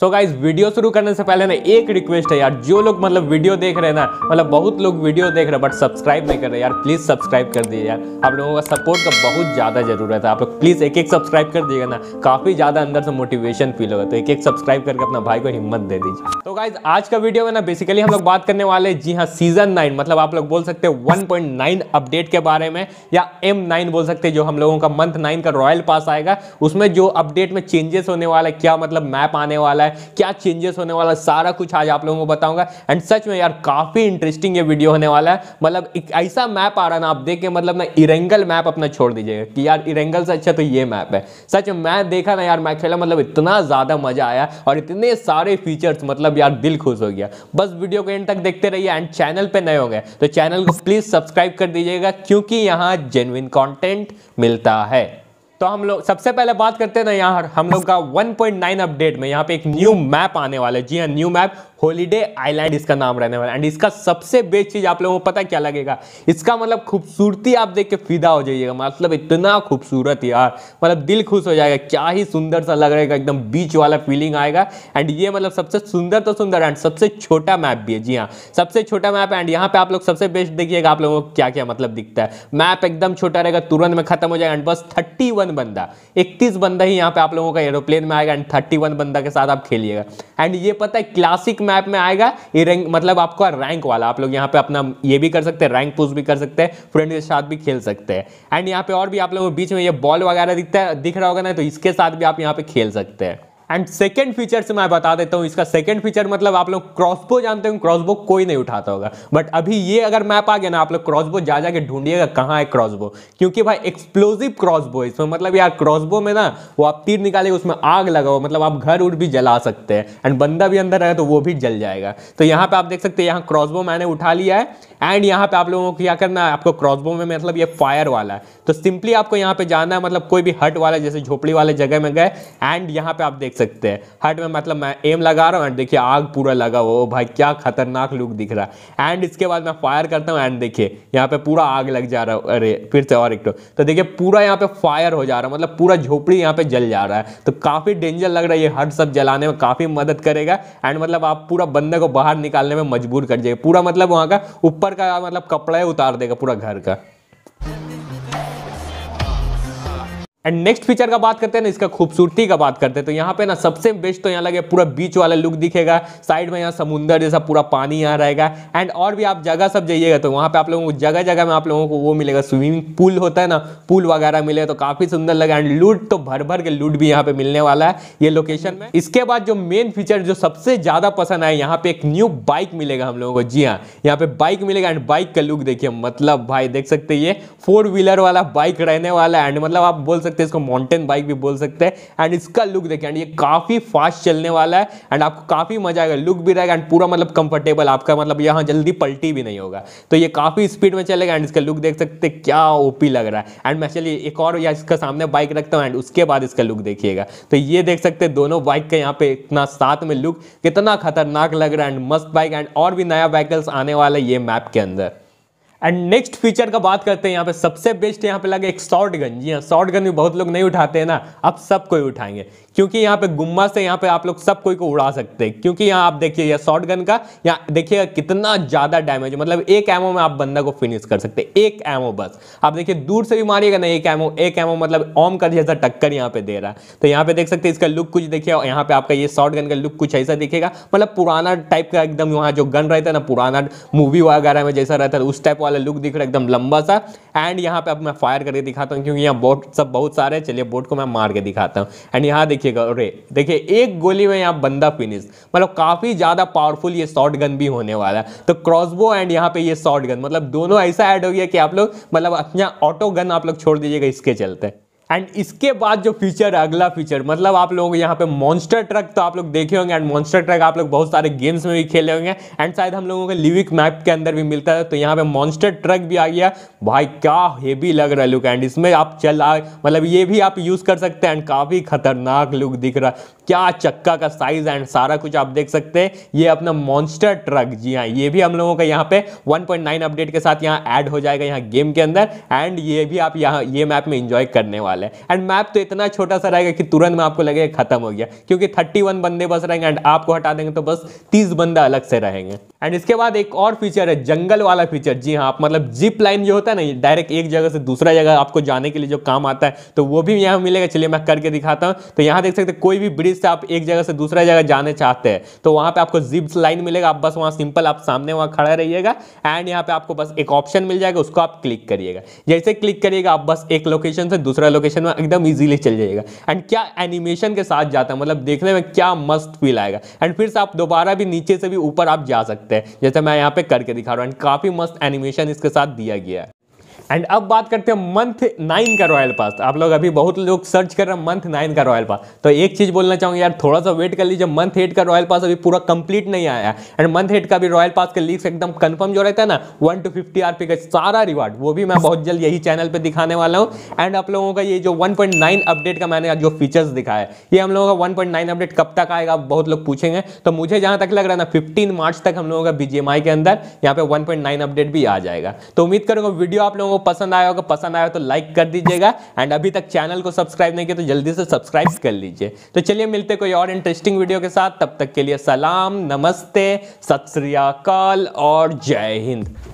सो so guys video शुरू करने से पहले ना एक रिक्वेस्ट है यार जो लोग मतलब वीडियो देख रहे हैं ना मतलब बहुत लोग वीडियो देख रहे हैं बट सब्सक्राइब नहीं कर रहे यार प्लीज़ सब्सक्राइब कर दीजिए यार आप लोगों का सपोर्ट का बहुत ज़्यादा जरूरत है आप लोग प्लीज़ एक एक सब्सक्राइब कर दीजिएगा ना काफ़ी ज़्यादा अंदर से मोटिवेशन फील होगा तो एक एक सब्सक्राइब करके अपना भाई को हिम्मत दे दीजिए तो गाइज आज का वीडियो में ना बेसिकली हम लोग बात करने वाले जी हाँ सीजन नाइन मतलब आप लोग बोल सकते हैं वन अपडेट के बारे में या एम बोल सकते हैं जो हम लोगों का मंथ नाइन का रॉयल पास आएगा उसमें जो अपडेट में चेंजेस होने वाला है क्या मतलब मैप आने वाला है है क्या चेंजेस होने वाला है सारा कुछ आज आप लोगों को बताऊंगा एंड सच में यार काफ़ी इंटरेस्टिंग ये वीडियो होने वाला है मतलब एक ऐसा मैप आ रहा ना आप देख के मतलब ना इरेंगल मैप अपना छोड़ दीजिएगा कि यार इरेंगल से अच्छा तो ये मैप है सच मैं देखा ना यार मैं खेला मतलब इतना ज़्यादा मज़ा आया और इतने सारे फीचर्स मतलब यार दिल खुश हो गया बस वीडियो को एंड तक देखते रहिए एंड चैनल पर नए हो गए तो चैनल को प्लीज़ सब्सक्राइब कर दीजिएगा क्योंकि यहाँ जेनविन कॉन्टेंट मिलता है तो हम लोग सबसे पहले बात करते हैं ना यहाँ हम लोग का 1.9 अपडेट में यहाँ पे एक न्यू मैप आने वाला है जी हाँ न्यू मैप होलीडे आइलैंड इसका नाम रहने वाला एंड इसका सबसे बेस्ट चीज आप लोगों को पता क्या लगेगा इसका मतलब खूबसूरती आप देख के फिदा हो जाइएगा मतलब इतना खूबसूरत यार मतलब दिल खुश हो जाएगा क्या ही सुंदर सा लग रहेगा एकदम बीच वाला फीलिंग आएगा एंड ये मतलब सबसे सुंदर तो सुंदर एंड सबसे छोटा मैप भी है जी हाँ सबसे छोटा मैप एंड यहाँ पे आप लोग सबसे बेस्ट देखिएगा आप लोगों को क्या क्या मतलब दिखता है मैप एकदम छोटा रहेगा तुरंत में खत्म हो जाएगा एंड बस थर्टी बंदा इकतीस बंदा ही यहाँ पे आप लोगों का एरोप्लेन में आएगा एंड थर्टी बंदा के साथ आप खेलिएगा एंड ये पता है क्लासिक मैप में आएगा ये रैंक मतलब आपको रैंक वाला आप लोग यहाँ पे अपना ये भी कर सकते हैं रैंक पुश भी कर सकते हैं फ्रेंड के साथ भी खेल सकते हैं एंड यहाँ पे और भी आप लोगों बीच में ये बॉल वगैरह दिखता है दिख रहा होगा ना तो इसके साथ भी आप यहाँ पे खेल सकते हैं एंड सेकेंड फीचर से मैं बता देता हूँ इसका सेकेंड फीचर मतलब आप लोग क्रॉसबो जानते हो क्रॉसबो कोई नहीं उठाता होगा बट अभी ये अगर मैप आ गया ना आप लोग क्रॉसबो जा जाके ढूंढिएगा कहाँ है क्रॉसबो क्योंकि भाई एक्सप्लोजिव क्रॉसबो इसमें मतलब यार क्रॉसबो में ना वो आप तीर निकाले उसमें आग लगाओ मतलब आप घर उड़ भी जला सकते हैं एंड बंदा भी अंदर रहे तो वो भी जल जाएगा तो यहाँ पे आप देख सकते हैं यहाँ क्रॉसबो मैंने उठा लिया है एंड यहाँ पे आप लोगों को क्या करना है आपको क्रॉसबो में मतलब ये फायर वाला है तो सिंपली आपको यहाँ पे जाना है मतलब कोई भी हट वाला जैसे झोपड़ी वाले जगह में गए एंड यहाँ पे आप देख सकते हैं हट में मतलब मैं एम लगा रहा हूँ एंड देखिए आग पूरा लगा हुआ भाई क्या खतरनाक लुक दिख रहा है एंड इसके बाद मैं फायर करता हूँ एंड देखिए यहाँ पे पूरा आग लग जा रहा है अरे फिर से और एक तो, तो देखिए पूरा यहाँ पे फायर हो जा रहा है मतलब पूरा झोपड़ी यहाँ पे जल जा रहा है तो काफ़ी डेंजर लग रहा है ये हट सब जलाने में काफ़ी मदद करेगा एंड मतलब आप पूरा बंदे को बाहर निकालने में मजबूर कर जाएगा पूरा मतलब वहाँ का ऊपर ऊपर का मतलब कपड़ा उतार देगा पूरा घर का एंड नेक्स्ट फीचर का बात करते हैं ना इसका खूबसूरती का बात करते हैं तो यहाँ पे ना सबसे बेस्ट तो यहाँ लगे पूरा बीच वाला लुक दिखेगा साइड में यहाँ समुंदर जैसा पूरा पानी यहाँ रहेगा एंड और भी आप जगह सब जाइएगा तो वहाँ पे आप लोगों को जगह जगह में आप लोगों को वो मिलेगा स्विमिंग पूल होता है ना पूल वगैरह मिले तो काफ़ी सुंदर लगा एंड लूट तो भर भर के लूट भी यहाँ पे मिलने वाला है ये लोकेशन में इसके बाद जो मेन फीचर जो सबसे ज़्यादा पसंद आए यहाँ पे एक न्यू बाइक मिलेगा हम लोगों को जी हाँ यहाँ पे बाइक मिलेगा एंड बाइक का लुक देखिए मतलब भाई देख सकते ये फोर व्हीलर वाला बाइक रहने वाला है एंड मतलब आप बोल सकते सकते हैं इसको माउंटेन बाइक भी बोल सकते हैं एंड इसका लुक देखिए एंड ये काफ़ी फास्ट चलने वाला है एंड आपको काफ़ी मजा आएगा लुक भी रहेगा एंड पूरा मतलब कंफर्टेबल आपका मतलब यहाँ जल्दी पलटी भी नहीं होगा तो ये काफ़ी स्पीड में चलेगा एंड इसका लुक देख सकते हैं क्या ओपी लग रहा है एंड मैं चलिए एक और या इसका सामने बाइक रखता हूँ एंड उसके बाद इसका लुक देखिएगा तो ये देख सकते हैं दोनों बाइक का यहाँ पे इतना साथ में लुक कितना खतरनाक लग रहा है एंड मस्त बाइक एंड और भी नया व्हीकल्स आने वाला है ये मैप के अंदर एंड नेक्स्ट फीचर का बात करते हैं यहाँ पे सबसे बेस्ट यहाँ पे लगे एक शॉर्ट गन जी हाँ शॉर्ट गन भी बहुत लोग नहीं उठाते हैं ना अब सब कोई उठाएंगे क्योंकि यहाँ पे गुम्मा से यहाँ पे आप लोग सब कोई को उड़ा सकते हैं क्योंकि यहाँ आप देखिए यह शॉर्ट गन का यहाँ देखिएगा कितना ज़्यादा डैमेज मतलब एक एमओ में आप बंदा को फिनिश कर सकते हैं एक एमओ बस आप देखिए दूर से भी मारिएगा ना एक एमओ एक एमओ मतलब ओम का जैसा टक्कर यहाँ पे दे रहा है तो यहाँ पे देख सकते हैं इसका लुक कुछ देखिए और यहाँ पे आपका ये शॉर्ट गन का लुक कुछ ऐसा दिखेगा मतलब पुराना टाइप का एकदम वहाँ जो गन रहता है ना पुराना मूवी वगैरह में जैसा रहता है उस टाइप वाला लुक दिख रहा है एकदम लंबा सा एंड यहाँ पे अब मैं फायर करके दिखाता हूँ क्योंकि यहाँ बोट सब बहुत सारे हैं चलिए बोट को मैं मार के दिखाता हूँ एंड यहाँ देखिएगा अरे देखिए एक गोली में यहाँ बंदा फिनिश मतलब काफ़ी ज़्यादा पावरफुल ये शॉर्ट गन भी होने वाला है तो क्रॉसबो एंड यहाँ पे ये शॉर्ट गन मतलब दोनों ऐसा ऐड हो गया कि आप लोग मतलब अपना ऑटो गन आप लोग छोड़ दीजिएगा इसके चलते एंड इसके बाद जो फीचर है अगला फीचर मतलब आप लोग यहाँ पे मॉन्स्टर ट्रक तो आप लोग देखे होंगे एंड मॉन्स्टर ट्रक आप लोग बहुत सारे गेम्स में भी खेले होंगे एंड शायद हम लोगों को लिविक मैप के अंदर भी मिलता है तो यहाँ पे मॉन्स्टर ट्रक भी आ गया भाई क्या हेवी लग रहा है लुक एंड इसमें आप चला मतलब ये भी आप यूज़ कर सकते हैं एंड काफ़ी खतरनाक लुक दिख रहा है क्या चक्का का साइज एंड सारा कुछ आप देख सकते हैं ये अपना मॉन्स्टर ट्रक जी हाँ ये भी हम लोगों का यहाँ पे 1.9 अपडेट के साथ यहाँ ऐड हो जाएगा यहाँ गेम के अंदर एंड ये भी आप यहाँ ये मैप में इंजॉय करने वाले वाला है एंड मैप तो इतना छोटा सा रहेगा कि तुरंत में आपको लगेगा खत्म हो गया क्योंकि थर्टी बंदे बस रहेंगे एंड आपको हटा देंगे तो बस तीस बंदा अलग से रहेंगे एंड इसके बाद एक और फीचर है जंगल वाला फीचर जी हाँ आप मतलब जिप लाइन जो होता है ना डायरेक्ट एक जगह से दूसरा जगह आपको जाने के लिए जो काम आता है तो वो भी यहाँ मिलेगा चलिए मैं करके दिखाता हूँ तो यहाँ देख सकते कोई भी ब्रिज से आप एक जगह से दूसरा जगह जाने चाहते हैं तो वहाँ पर आपको जिप लाइन मिलेगा आप बस वहाँ सिंपल आप सामने वहाँ खड़ा रहिएगा एंड यहाँ पर आपको बस एक ऑप्शन मिल जाएगा उसको आप क्लिक करिएगा जैसे क्लिक करिएगा आप बस एक लोकेशन से दूसरा लोकेशन एनिमेशन में एकदम इजीली चल जाएगा एंड क्या एनिमेशन के साथ जाता है मतलब देखने में क्या मस्त फील आएगा एंड फिर से आप दोबारा भी नीचे से भी ऊपर आप जा सकते हैं जैसे मैं यहाँ पे करके दिखा रहा हूँ एंड काफ़ी मस्त एनिमेशन इसके साथ दिया गया है एंड अब बात करते हैं मंथ नाइन का रॉयल पास आप लोग अभी बहुत लोग सर्च कर रहे हैं मंथ नाइन का रॉयल पास तो एक चीज़ बोलना चाहूंगा यार थोड़ा सा वेट कर लीजिए मंथ एट का रॉयल पास अभी पूरा कंप्लीट नहीं आया एंड मंथ एट का भी रॉयल पास का लीक्स एकदम कंफर्म जो रहता है ना वन टू फिफ्टी आर का सारा रिवार्ड वो भी मैं बहुत जल्द यही चैनल पर दिखाने वाला हूँ एंड आप लोगों का ये जो वन अपडेट का मैंने जो फीचर्स दिखाया है ये हम लोगों का वन अपडेट कब तक आएगा बहुत लोग पूछेंगे तो मुझे जहां तक लग रहा है ना फिफ्टीन मार्च तक हम लोगों का बीजेएमआई के अंदर यहाँ पे वन अपडेट भी आ जाएगा तो उम्मीद करूंगा वीडियो आप लोगों को पसंद आया होगा पसंद आया तो लाइक कर दीजिएगा एंड अभी तक चैनल को सब्सक्राइब नहीं किया तो जल्दी से सब्सक्राइब कर लीजिए तो चलिए मिलते कोई और इंटरेस्टिंग वीडियो के साथ तब तक के लिए सलाम नमस्ते सत श्रीकाल और जय हिंद